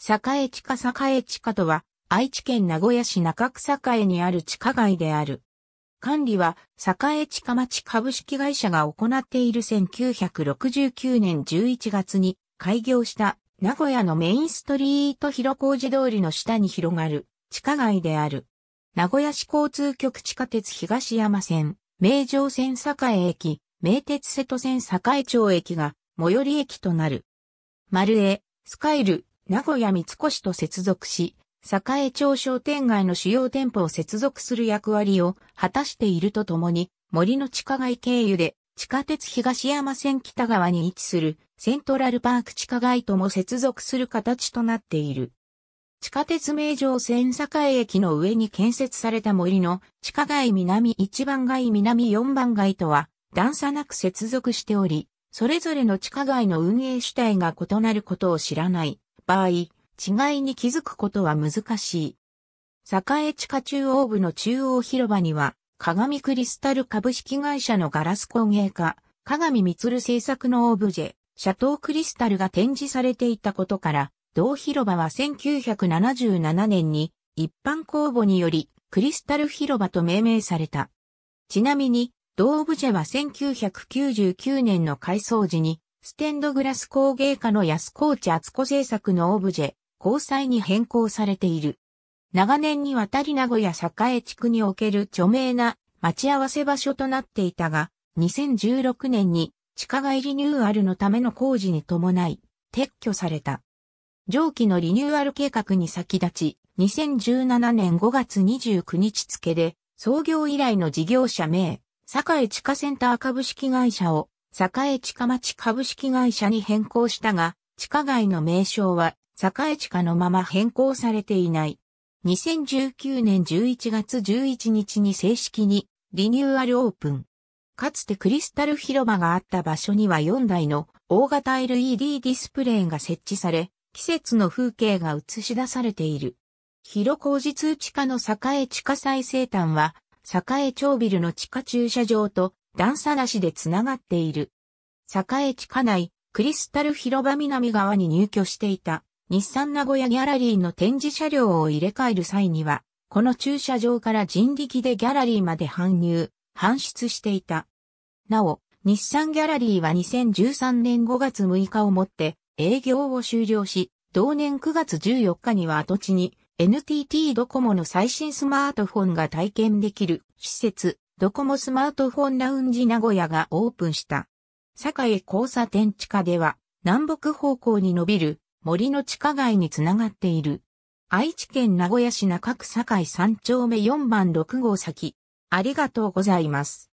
栄地下栄地下とは、愛知県名古屋市中区栄にある地下街である。管理は、栄地下町株式会社が行っている1969年11月に開業した名古屋のメインストリート広小路通りの下に広がる地下街である。名古屋市交通局地下鉄東山線、名城線栄駅、名鉄瀬戸線栄町駅が最寄り駅となる。丸江スカイル、名古屋三越と接続し、栄町商店街の主要店舗を接続する役割を果たしているとともに、森の地下街経由で地下鉄東山線北側に位置するセントラルパーク地下街とも接続する形となっている。地下鉄名城線栄駅の上に建設された森の地下街南1番街南4番街とは段差なく接続しており、それぞれの地下街の運営主体が異なることを知らない。場合、違いに気づくことは難しい。栄地下中央部の中央広場には、鏡クリスタル株式会社のガラス工芸家、鏡光製作のオブジェ、シャトークリスタルが展示されていたことから、同広場は1977年に一般公募によりクリスタル広場と命名された。ちなみに、同オブジェは1999年の改装時にステンドグラス工芸家の安高地厚子製作のオブジェ、交際に変更されている。長年にわたり名古屋栄地区における著名な待ち合わせ場所となっていたが、2016年に地下街リニューアルのための工事に伴い、撤去された。上記のリニューアル計画に先立ち、2017年5月29日付で、創業以来の事業者名、栄地下センター株式会社を栄地下町株式会社に変更したが、地下街の名称は栄地下のまま変更されていない。2019年11月11日に正式にリニューアルオープン。かつてクリスタル広場があった場所には4台の大型 LED ディスプレイが設置され、季節の風景が映し出されている。広小路通地下の栄地下再生端は、栄町ビルの地下駐車場と段差なしで繋がっている。栄地下内、クリスタル広場南側に入居していた、日産名古屋ギャラリーの展示車両を入れ替える際には、この駐車場から人力でギャラリーまで搬入、搬出していた。なお、日産ギャラリーは2013年5月6日をもって営業を終了し、同年9月14日には跡地に NTT ドコモの最新スマートフォンが体験できる施設、ドコモスマートフォンラウンジ名古屋がオープンした。堺交差点地下では、南北方向に伸びる森の地下街につながっている。愛知県名古屋市中区堺3丁目4番6号先。ありがとうございます。